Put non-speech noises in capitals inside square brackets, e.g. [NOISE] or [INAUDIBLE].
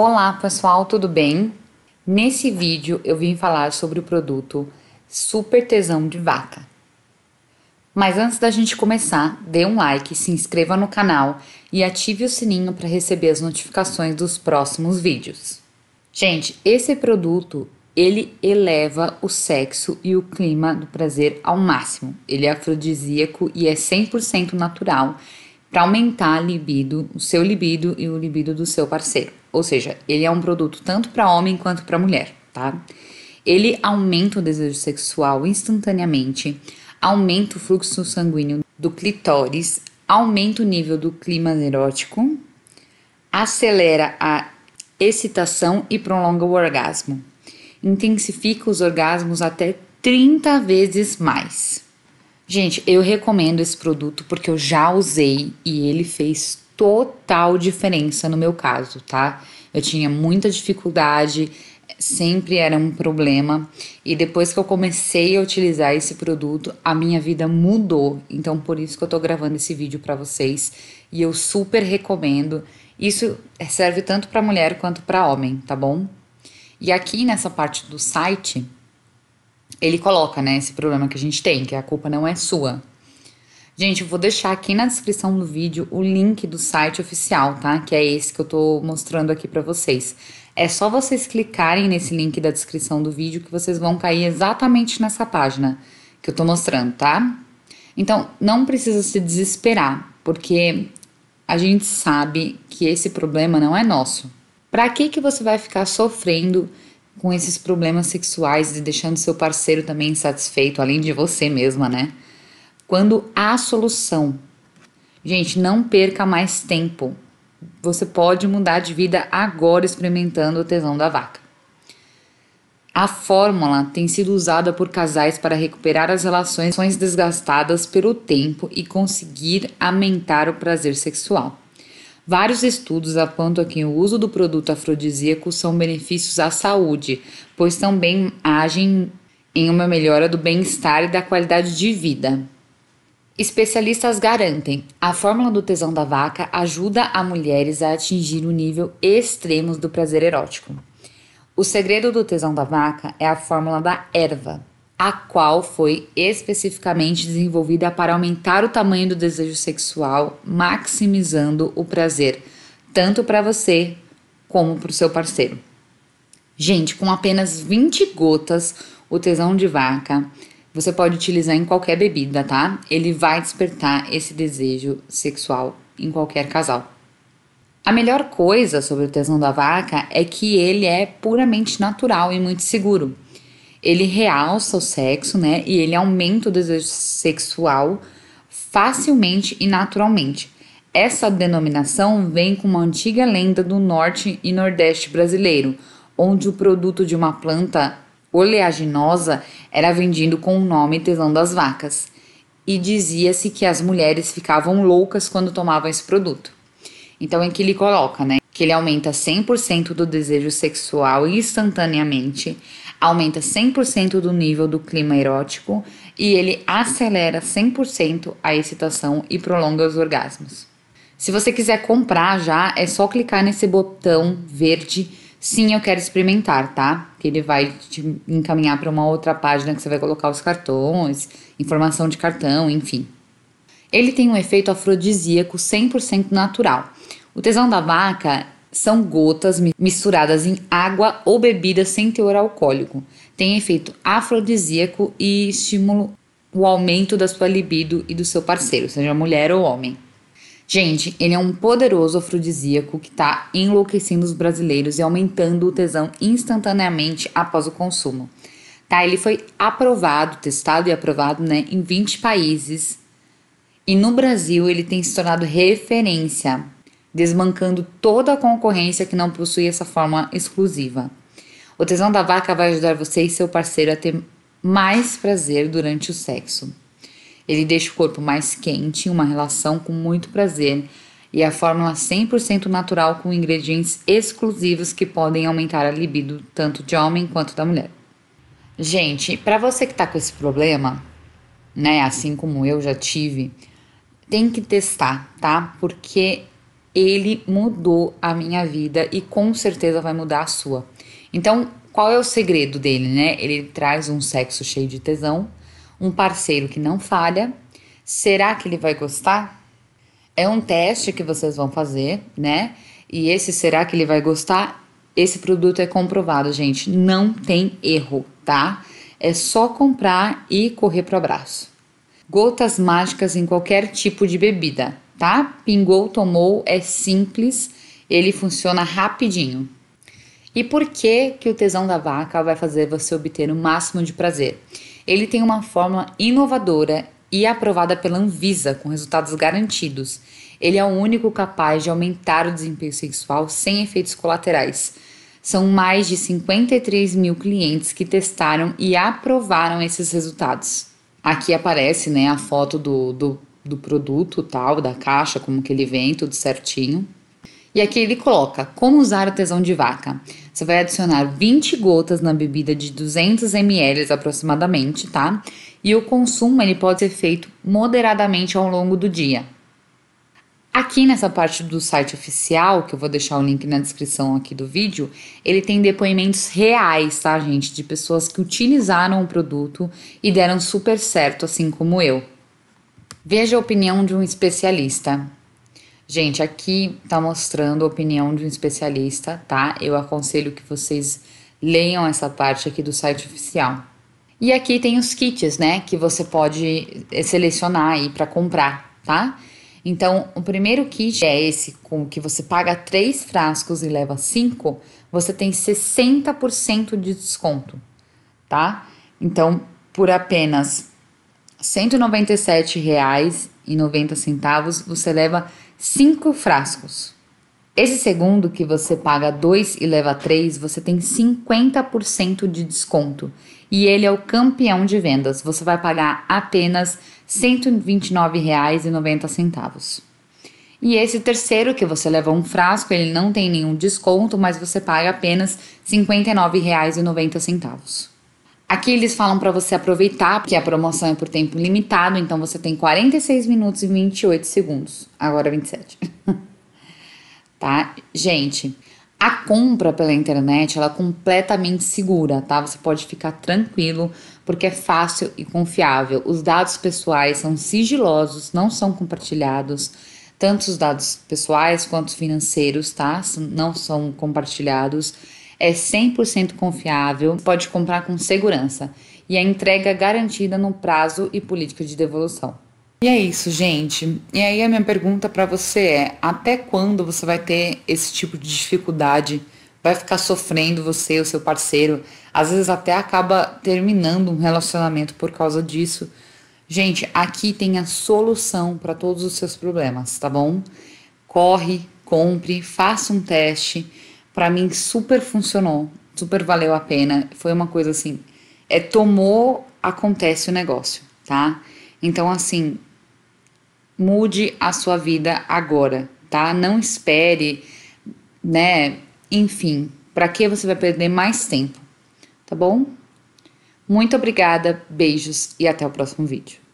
Olá pessoal, tudo bem? Nesse vídeo eu vim falar sobre o produto Super Tesão de Vaca. Mas antes da gente começar, dê um like, se inscreva no canal e ative o sininho para receber as notificações dos próximos vídeos. Gente, esse produto ele eleva o sexo e o clima do prazer ao máximo. Ele é afrodisíaco e é 100% natural para aumentar a libido, o seu libido e o libido do seu parceiro. Ou seja, ele é um produto tanto para homem quanto para mulher, tá? Ele aumenta o desejo sexual instantaneamente, aumenta o fluxo sanguíneo do clitóris, aumenta o nível do clima erótico, acelera a excitação e prolonga o orgasmo. Intensifica os orgasmos até 30 vezes mais. Gente, eu recomendo esse produto porque eu já usei e ele fez total diferença no meu caso, tá? Eu tinha muita dificuldade, sempre era um problema e depois que eu comecei a utilizar esse produto, a minha vida mudou. Então por isso que eu tô gravando esse vídeo para vocês e eu super recomendo. Isso serve tanto para mulher quanto para homem, tá bom? E aqui nessa parte do site, ele coloca, né, esse problema que a gente tem, que a culpa não é sua. Gente, eu vou deixar aqui na descrição do vídeo o link do site oficial, tá? Que é esse que eu tô mostrando aqui para vocês. É só vocês clicarem nesse link da descrição do vídeo que vocês vão cair exatamente nessa página que eu tô mostrando, tá? Então, não precisa se desesperar, porque a gente sabe que esse problema não é nosso. Para que que você vai ficar sofrendo com esses problemas sexuais e deixando seu parceiro também insatisfeito, além de você mesma, né? Quando há solução, gente, não perca mais tempo. Você pode mudar de vida agora experimentando o tesão da vaca. A fórmula tem sido usada por casais para recuperar as relações desgastadas pelo tempo e conseguir aumentar o prazer sexual. Vários estudos apontam que o uso do produto afrodisíaco são benefícios à saúde, pois também agem em uma melhora do bem-estar e da qualidade de vida. Especialistas garantem a fórmula do tesão da vaca ajuda a mulheres a atingir o um nível extremos do prazer erótico. O segredo do tesão da vaca é a fórmula da erva, a qual foi especificamente desenvolvida para aumentar o tamanho do desejo sexual, maximizando o prazer, tanto para você como para o seu parceiro. Gente, com apenas 20 gotas, o tesão de vaca você pode utilizar em qualquer bebida, tá? Ele vai despertar esse desejo sexual em qualquer casal. A melhor coisa sobre o tesão da vaca é que ele é puramente natural e muito seguro ele realça o sexo, né? E ele aumenta o desejo sexual facilmente e naturalmente. Essa denominação vem com uma antiga lenda do norte e nordeste brasileiro, onde o produto de uma planta oleaginosa era vendido com o nome tesão das vacas, e dizia-se que as mulheres ficavam loucas quando tomavam esse produto. Então é que ele coloca, né, que ele aumenta 100% do desejo sexual instantaneamente, aumenta 100% do nível do clima erótico e ele acelera 100% a excitação e prolonga os orgasmos. Se você quiser comprar já, é só clicar nesse botão verde Sim, eu quero experimentar, tá? Que ele vai te encaminhar para uma outra página que você vai colocar os cartões, informação de cartão, enfim. Ele tem um efeito afrodisíaco 100% natural. O tesão da vaca são gotas misturadas em água ou bebida sem teor alcoólico. Tem efeito afrodisíaco e estimula o aumento da sua libido e do seu parceiro, seja mulher ou homem. Gente, ele é um poderoso afrodisíaco que está enlouquecendo os brasileiros e aumentando o tesão instantaneamente após o consumo. Tá, ele foi aprovado, testado e aprovado né, em 20 países. E no Brasil ele tem se tornado referência desmancando toda a concorrência que não possui essa forma exclusiva. O tesão da vaca vai ajudar você e seu parceiro a ter mais prazer durante o sexo. Ele deixa o corpo mais quente, uma relação com muito prazer e a fórmula 100% natural com ingredientes exclusivos que podem aumentar a libido tanto de homem quanto da mulher. Gente, para você que tá com esse problema, né, assim como eu já tive, tem que testar, tá? Porque ele mudou a minha vida e com certeza vai mudar a sua. Então, qual é o segredo dele, né? Ele traz um sexo cheio de tesão, um parceiro que não falha. Será que ele vai gostar? É um teste que vocês vão fazer, né? E esse será que ele vai gostar? Esse produto é comprovado, gente, não tem erro, tá? É só comprar e correr pro abraço. Gotas mágicas em qualquer tipo de bebida tá? Pingou, tomou, é simples, ele funciona rapidinho. E por que que o tesão da vaca vai fazer você obter o máximo de prazer? Ele tem uma fórmula inovadora e aprovada pela Anvisa com resultados garantidos. Ele é o único capaz de aumentar o desempenho sexual sem efeitos colaterais. São mais de 53 mil clientes que testaram e aprovaram esses resultados. Aqui aparece né, a foto do, do do produto tal, da caixa, como que ele vem, tudo certinho. E aqui ele coloca como usar o tesão de vaca. Você vai adicionar 20 gotas na bebida de 200 ml aproximadamente, tá? E o consumo ele pode ser feito moderadamente ao longo do dia. Aqui nessa parte do site oficial, que eu vou deixar o link na descrição aqui do vídeo, ele tem depoimentos reais, tá, gente? De pessoas que utilizaram o produto e deram super certo, assim como eu. Veja a opinião de um especialista. Gente, aqui tá mostrando a opinião de um especialista, tá? Eu aconselho que vocês leiam essa parte aqui do site oficial. E aqui tem os kits, né, que você pode eh, selecionar aí para comprar, tá? Então, o primeiro kit é esse com que você paga três frascos e leva cinco, você tem 60% de desconto, tá? Então, por apenas R$ 197,90 você leva 5 frascos. Esse segundo que você paga 2 e leva 3, você tem 50% de desconto. E ele é o campeão de vendas. Você vai pagar apenas R$ 129,90. E esse terceiro, que você leva um frasco, ele não tem nenhum desconto, mas você paga apenas R$ 59,90. Aqui eles falam para você aproveitar, porque a promoção é por tempo limitado, então você tem 46 minutos e 28 segundos. Agora 27. [LAUGHS] tá? Gente, a compra pela internet, ela é completamente segura, tá? Você pode ficar tranquilo, porque é fácil e confiável. Os dados pessoais são sigilosos, não são compartilhados. Tanto os dados pessoais quanto financeiros, tá? Não são compartilhados é 100% confiável, pode comprar com segurança e a entrega garantida no prazo e política de devolução. E é isso, gente. E aí a minha pergunta para você é: até quando você vai ter esse tipo de dificuldade? Vai ficar sofrendo você, o seu parceiro, às vezes até acaba terminando um relacionamento por causa disso. Gente, aqui tem a solução para todos os seus problemas, tá bom? Corre, compre, faça um teste para mim super funcionou, super valeu a pena. Foi uma coisa assim, é tomou, acontece o negócio, tá? Então assim, mude a sua vida agora, tá? Não espere, né? Enfim, para que você vai perder mais tempo, tá bom? Muito obrigada, beijos e até o próximo vídeo.